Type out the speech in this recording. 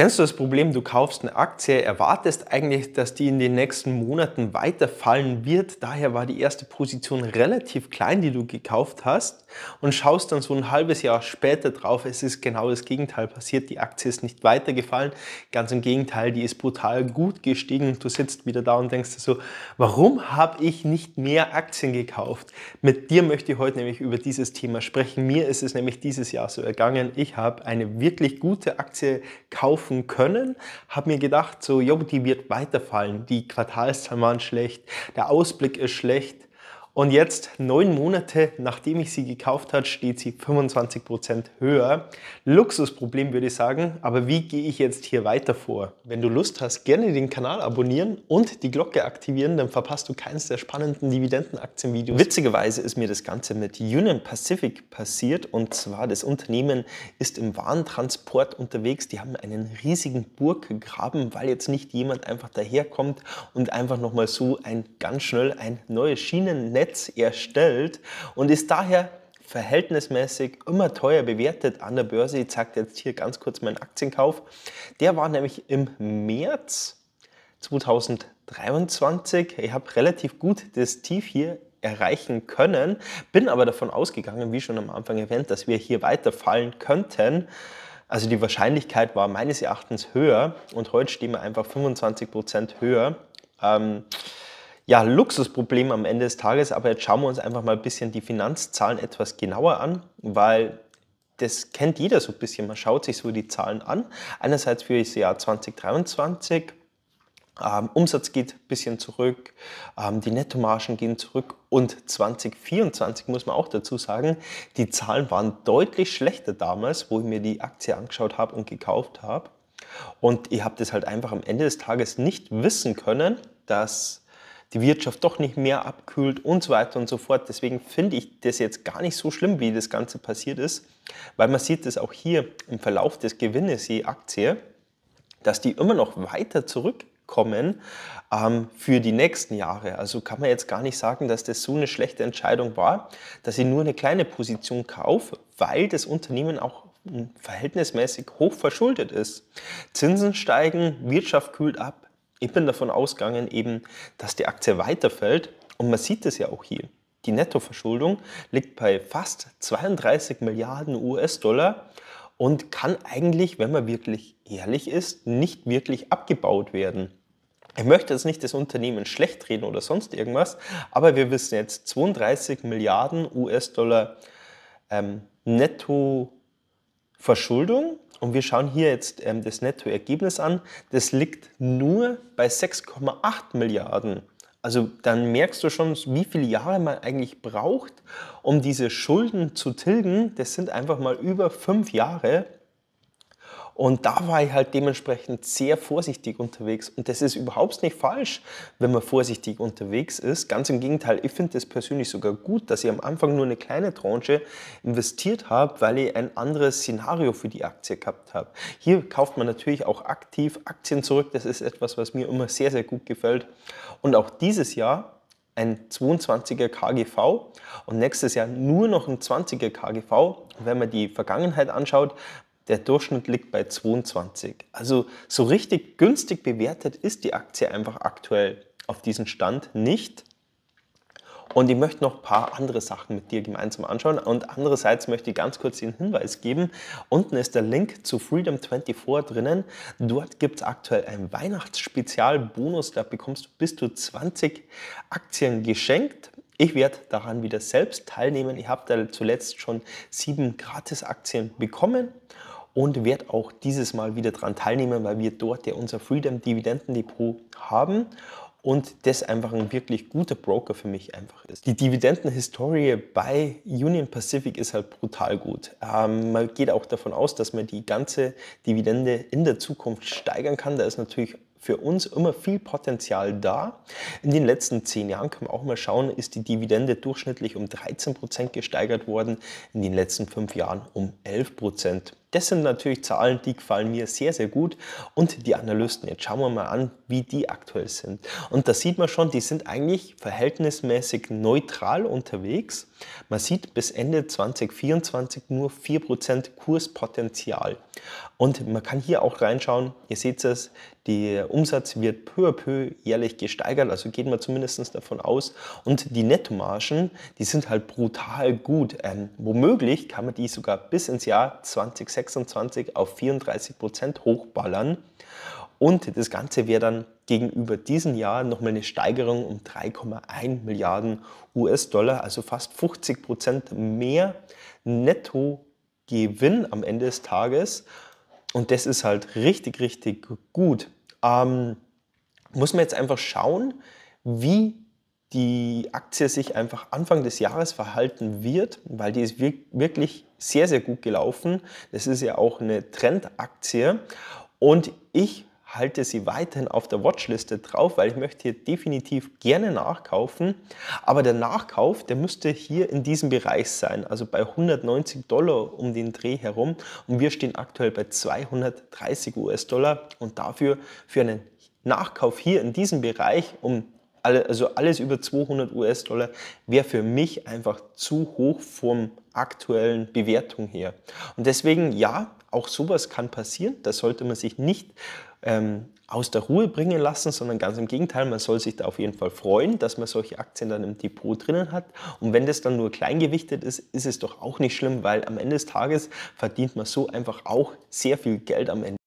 Kennst du das Problem, du kaufst eine Aktie, erwartest eigentlich, dass die in den nächsten Monaten weiterfallen wird, daher war die erste Position relativ klein, die du gekauft hast und schaust dann so ein halbes Jahr später drauf, es ist genau das Gegenteil passiert, die Aktie ist nicht weitergefallen, ganz im Gegenteil, die ist brutal gut gestiegen und du sitzt wieder da und denkst dir so, warum habe ich nicht mehr Aktien gekauft? Mit dir möchte ich heute nämlich über dieses Thema sprechen, mir ist es nämlich dieses Jahr so ergangen, ich habe eine wirklich gute Aktie gekauft, kaufen können, habe mir gedacht, so, jo, die wird weiterfallen, die Quartalszahlen waren schlecht, der Ausblick ist schlecht und jetzt, neun Monate nachdem ich sie gekauft habe, steht sie 25% höher. Luxusproblem würde ich sagen, aber wie gehe ich jetzt hier weiter vor? Wenn du Lust hast, gerne den Kanal abonnieren und die Glocke aktivieren, dann verpasst du keins der spannenden Dividendenaktienvideos. Witzigerweise ist mir das Ganze mit Union Pacific passiert und zwar das Unternehmen ist im Warentransport unterwegs. Die haben einen riesigen Burggraben, weil jetzt nicht jemand einfach daherkommt und einfach nochmal so ein ganz schnell ein neues Schienennetz jetzt erstellt und ist daher verhältnismäßig immer teuer bewertet an der Börse. Ich zeige jetzt hier ganz kurz meinen Aktienkauf. Der war nämlich im März 2023. Ich habe relativ gut das Tief hier erreichen können, bin aber davon ausgegangen, wie schon am Anfang erwähnt, dass wir hier weiterfallen könnten. Also die Wahrscheinlichkeit war meines Erachtens höher und heute stehen wir einfach 25% Prozent höher. Ähm, ja, Luxusproblem am Ende des Tages. Aber jetzt schauen wir uns einfach mal ein bisschen die Finanzzahlen etwas genauer an, weil das kennt jeder so ein bisschen. Man schaut sich so die Zahlen an. Einerseits für das Jahr 2023. Ähm, Umsatz geht ein bisschen zurück, ähm, die Nettomargen gehen zurück und 2024 muss man auch dazu sagen, die Zahlen waren deutlich schlechter damals, wo ich mir die Aktie angeschaut habe und gekauft habe. Und ihr habt es halt einfach am Ende des Tages nicht wissen können, dass die Wirtschaft doch nicht mehr abkühlt und so weiter und so fort. Deswegen finde ich das jetzt gar nicht so schlimm, wie das Ganze passiert ist, weil man sieht es auch hier im Verlauf des Gewinnes je Aktie, dass die immer noch weiter zurückkommen ähm, für die nächsten Jahre. Also kann man jetzt gar nicht sagen, dass das so eine schlechte Entscheidung war, dass ich nur eine kleine Position kaufe, weil das Unternehmen auch hm, verhältnismäßig hoch verschuldet ist. Zinsen steigen, Wirtschaft kühlt ab, ich bin davon ausgegangen, eben, dass die Aktie weiterfällt und man sieht es ja auch hier. Die Nettoverschuldung liegt bei fast 32 Milliarden US-Dollar und kann eigentlich, wenn man wirklich ehrlich ist, nicht wirklich abgebaut werden. Ich möchte jetzt nicht das Unternehmen schlecht reden oder sonst irgendwas, aber wir wissen jetzt 32 Milliarden US-Dollar ähm, Netto Verschuldung. Und wir schauen hier jetzt ähm, das Nettoergebnis an. Das liegt nur bei 6,8 Milliarden. Also dann merkst du schon, wie viele Jahre man eigentlich braucht, um diese Schulden zu tilgen. Das sind einfach mal über fünf Jahre. Und da war ich halt dementsprechend sehr vorsichtig unterwegs. Und das ist überhaupt nicht falsch, wenn man vorsichtig unterwegs ist. Ganz im Gegenteil, ich finde es persönlich sogar gut, dass ich am Anfang nur eine kleine Tranche investiert habe, weil ich ein anderes Szenario für die Aktie gehabt habe. Hier kauft man natürlich auch aktiv Aktien zurück. Das ist etwas, was mir immer sehr, sehr gut gefällt. Und auch dieses Jahr ein 22er KGV und nächstes Jahr nur noch ein 20er KGV. Wenn man die Vergangenheit anschaut, der Durchschnitt liegt bei 22. Also so richtig günstig bewertet ist die Aktie einfach aktuell auf diesem Stand nicht. Und ich möchte noch ein paar andere Sachen mit dir gemeinsam anschauen. Und andererseits möchte ich ganz kurz den Hinweis geben. Unten ist der Link zu Freedom24 drinnen. Dort gibt es aktuell einen Weihnachtsspezialbonus. Da bekommst du bis zu 20 Aktien geschenkt. Ich werde daran wieder selbst teilnehmen. Ich habe da zuletzt schon sieben Gratisaktien bekommen und werde auch dieses Mal wieder daran teilnehmen, weil wir dort ja unser Freedom Dividenden Depot haben und das einfach ein wirklich guter Broker für mich einfach ist. Die Dividendenhistorie bei Union Pacific ist halt brutal gut. Ähm, man geht auch davon aus, dass man die ganze Dividende in der Zukunft steigern kann. Da ist natürlich für uns immer viel Potenzial da. In den letzten zehn Jahren kann man auch mal schauen, ist die Dividende durchschnittlich um 13 Prozent gesteigert worden, in den letzten fünf Jahren um 11 Prozent. Das sind natürlich Zahlen, die gefallen mir sehr, sehr gut. Und die Analysten, jetzt schauen wir mal an, wie die aktuell sind. Und da sieht man schon, die sind eigentlich verhältnismäßig neutral unterwegs. Man sieht bis Ende 2024 nur 4% Kurspotenzial. Und man kann hier auch reinschauen, ihr seht es, der Umsatz wird peu à peu jährlich gesteigert, also geht man zumindest davon aus. Und die Nettomargen, die sind halt brutal gut. Ähm, womöglich kann man die sogar bis ins Jahr 2026 26 auf 34 Prozent hochballern. Und das Ganze wäre dann gegenüber diesem Jahr nochmal eine Steigerung um 3,1 Milliarden US-Dollar, also fast 50 Prozent mehr Nettogewinn am Ende des Tages. Und das ist halt richtig, richtig gut. Ähm, muss man jetzt einfach schauen, wie die Aktie sich einfach Anfang des Jahres verhalten wird, weil die ist wirklich sehr, sehr gut gelaufen. Das ist ja auch eine Trendaktie und ich halte sie weiterhin auf der Watchliste drauf, weil ich möchte hier definitiv gerne nachkaufen. Aber der Nachkauf, der müsste hier in diesem Bereich sein, also bei 190 Dollar um den Dreh herum. Und wir stehen aktuell bei 230 US-Dollar und dafür für einen Nachkauf hier in diesem Bereich um also alles über 200 US-Dollar wäre für mich einfach zu hoch vom aktuellen Bewertung her. Und deswegen, ja, auch sowas kann passieren. Das sollte man sich nicht ähm, aus der Ruhe bringen lassen, sondern ganz im Gegenteil, man soll sich da auf jeden Fall freuen, dass man solche Aktien dann im Depot drinnen hat. Und wenn das dann nur kleingewichtet ist, ist es doch auch nicht schlimm, weil am Ende des Tages verdient man so einfach auch sehr viel Geld am Ende.